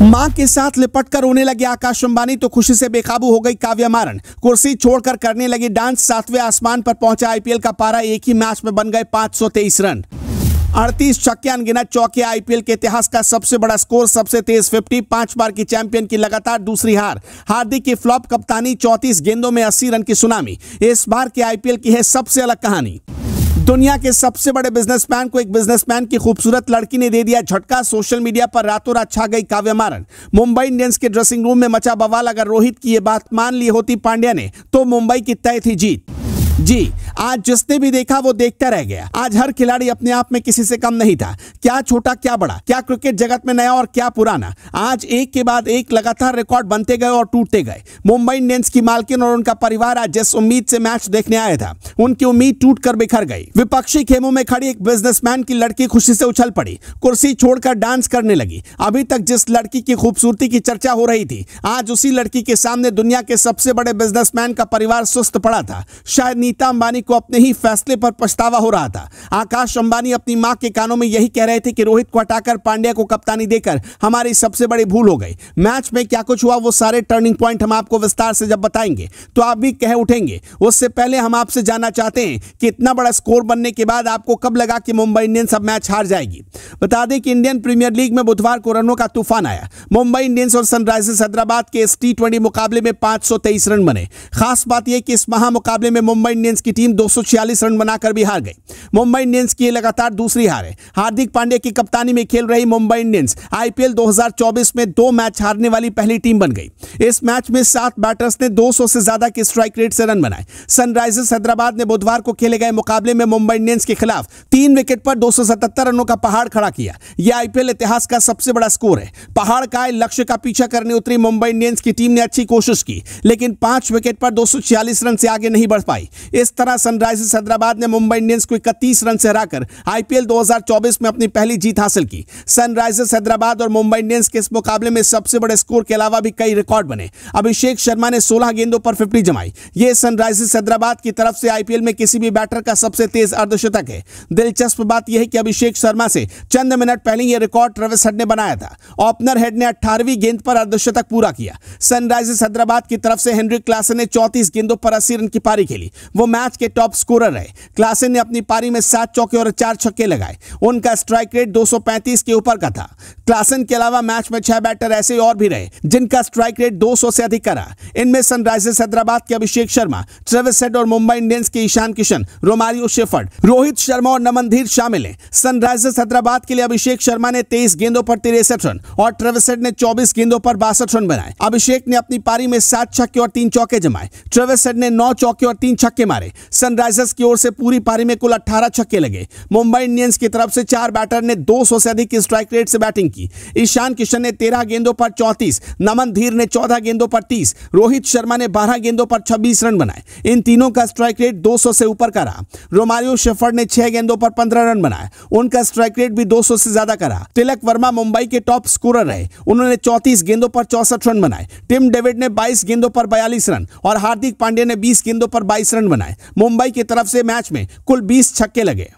मां के साथ लिपटकर रोने लगे आकाश अंबानी तो खुशी से बेकाबू हो गई काव्या मारन कुर्सी छोड़कर करने लगी डांस सातवें आसमान पर पहुंचा आईपीएल का पारा एक ही मैच में बन गए तेईस रन अड़तीस छक्के अनगिनत चौके आईपीएल के इतिहास का सबसे बड़ा स्कोर सबसे तेज 50 पांच बार की चैंपियन की लगातार दूसरी हार हार्दिक की फ्लॉप कप्तानी चौतीस गेंदों में अस्सी रन की सुनामी इस बार के आईपीएल की है सबसे अलग कहानी दुनिया के सबसे बड़े बिजनेसमैन को एक बिजनेसमैन की खूबसूरत लड़की ने दे दिया झटका सोशल मीडिया पर रातों रात छा गई काव्य मारन मुंबई इंडियंस के ड्रेसिंग रूम में मचा बवाल अगर रोहित की ये बात मान ली होती पांड्या ने तो मुंबई की तय थी जीत जी आज जिसने भी देखा वो देखता रह गया आज हर खिलाड़ी अपने आप में किसी से कम नहीं था क्या छोटा क्या बड़ा क्या क्रिकेट जगत में नया और क्या पुराना आज एक के बाद एक लगातार रिकॉर्ड बनते गए और टूटते गए मुंबई इंडियंस की मालकिन और उनका परिवार आज जिस उम्मीद से मैच देखने आया था उनकी उम्मीद टूट कर बिखर गई विपक्षी खेमों में खड़ी एक बिजनेसमैन की लड़की खुशी से उछल पड़ी कुर्सी छोड़कर डांस करने लगी अभी तक जिस लड़की की खूबसूरती की चर्चा हो रही थी आज उसी लड़की के सामने दुनिया के सबसे बड़े बिजनेसमैन का परिवार सुस्त पड़ा था शायद नीता अंबानी को अपने ही फैसले पर पछतावा हो रहा था आकाश अंबानी अपनी मां के कानों में यही कह रहे थे कि रोहित को हटाकर पांड्या को कप्तानी देकर हमारी सबसे बड़ी भूल हो गई मैच में क्या कुछ हुआ वो सारे टर्निंग पॉइंट हम आपको विस्तार से जब बताएंगे तो आप भी कह उठेंगे उससे पहले हम आपसे जानना चाहते हैं कि इतना बड़ा स्कोर बनने के बाद आपको कब लगा कि मुंबई इंडियंस अब मैच हार जाएगी बता दें कि इंडियन प्रीमियर लीग में बुधवार को रनों का तूफान आया मुंबई इंडियंस और सनराइजर्स हैदराबाद के इस टी मुकाबले में पांच रन बने खास बात यह कि इस महामुकाबले में मुंबई इंडियंस की टीम 246 रन बनाकर भी हार गई मुंबई इंडियंस की लगातार दूसरी हार है हार्दिक पांड्या की कप्तानी में खेल रही मुंबई इंडियंस आईपीएल 2024 में दो मैच हारने वाली पहली टीम बन गई इस मैच में सात बैटर्स ने 200 से ज्यादा के स्ट्राइक रेट से रन बनाए सनराइजर्स हैदराबाद ने बुधवार को खेले गए मुकाबले में मुंबई इंडियंस के खिलाफ तीन विकेट पर दो रनों का पहाड़ खड़ा किया यह आईपीएल इतिहास का सबसे बड़ा स्कोर है पहाड़ का लक्ष्य का पीछा करने उतरी मुंबई इंडियंस की टीम ने अच्छी कोशिश की लेकिन पांच विकेट पर दो रन से आगे नहीं बढ़ पाई इस तरह सनराइजर्स हैदराबाद ने मुंबई इंडियंस को इकतीस रन से हराकर आईपीएल 2024 में अपनी पहली जीत हासिल की सनराइजर्स हैदराबाद और मुंबई इंडियंस के इस मुकाबले में सबसे बड़े स्कोर के अलावा भी कई रिकॉर्ड बने अभिषेक शर्मा ने सोलह गेंदों पर फिफ्टी जमाई ये सनराइजर्स हैदराबाद की तरफ से आईपीएल में किसी भी बैटर का सबसे तेज अर्धशतक है दिलचस्प बात यह है कि अभिषेक शर्मा से चंद मिनट पहले यह रिकॉर्ड ट्रेविस हेड ने बनाया था ओपनर हेड ने अठारहवीं गेंद पर अर्धशतक पूरा किया सनराइजर्स हैदराबाद की तरफ से हेनरी क्लासन ने चौतीस गेंदों पर अस्सी रन की पारी खेली वो मैच के टॉप स्कोरर रहे क्लासन ने अपनी पारी में सात चौके और चार छक्के लगाए उनका स्ट्राइक रेट 235 के ऊपर का था क्लासन के अलावा मैच में छह बैटर ऐसे और भी रहे जिनका स्ट्राइक रेट 200 से अधिक रहा इनमें सनराइजर्स हैदराबाद के अभिषेक शर्मा ट्रेविस हेड और मुंबई इंडियंस के ईशान किशन रोमारियो शेफर्ड रोहित शर्मा और नमनधीर शामिल हैं सनराइजर्स हैदराबाद के लिए अभिषेक शर्मा ने तेईस गेंदों पर तिरसठ रन और ट्रेविस हेड ने चौबीस गेंदों पर बासठ रन बनाए अभिषेक ने अपनी पारी में सात छक्के और तीन चौके जमाए ट्रेविस हेड ने नौ चौके और तीन छक्के छक्के मारे सनराइजर्स की ओर से पूरी पारी में कुल 18 छक्के लगे मुंबई इंडियंस की तरफ से चार बैटर ने 200 से अधिक स्ट्राइक रेट से बैटिंग की ईशान किशन ने तेरह गेंदों पर चौतीस नमन धीर ने चौदह गेंदों पर तीस रोहित शर्मा ने बारह गेंदों पर छब्बीस रन बनाए इन तीनों का स्ट्राइक रेट दो से ऊपर का रहा रोमारियो शेफर्ड ने छह गेंदों पर पंद्रह रन बनाए उनका स्ट्राइक रेट भी दो से ज्यादा का रहा तिलक वर्मा मुंबई के टॉप स्कोर रहे उन्होंने चौतीस गेंदों पर चौसठ रन बनाए टिम डेविड ने बाईस गेंदों पर बयालीस रन और हार्दिक पांडे ने बीस गेंदों पर बाईस रन रन बनाए मुंबई की तरफ से मैच में कुल बीस छक्के लगे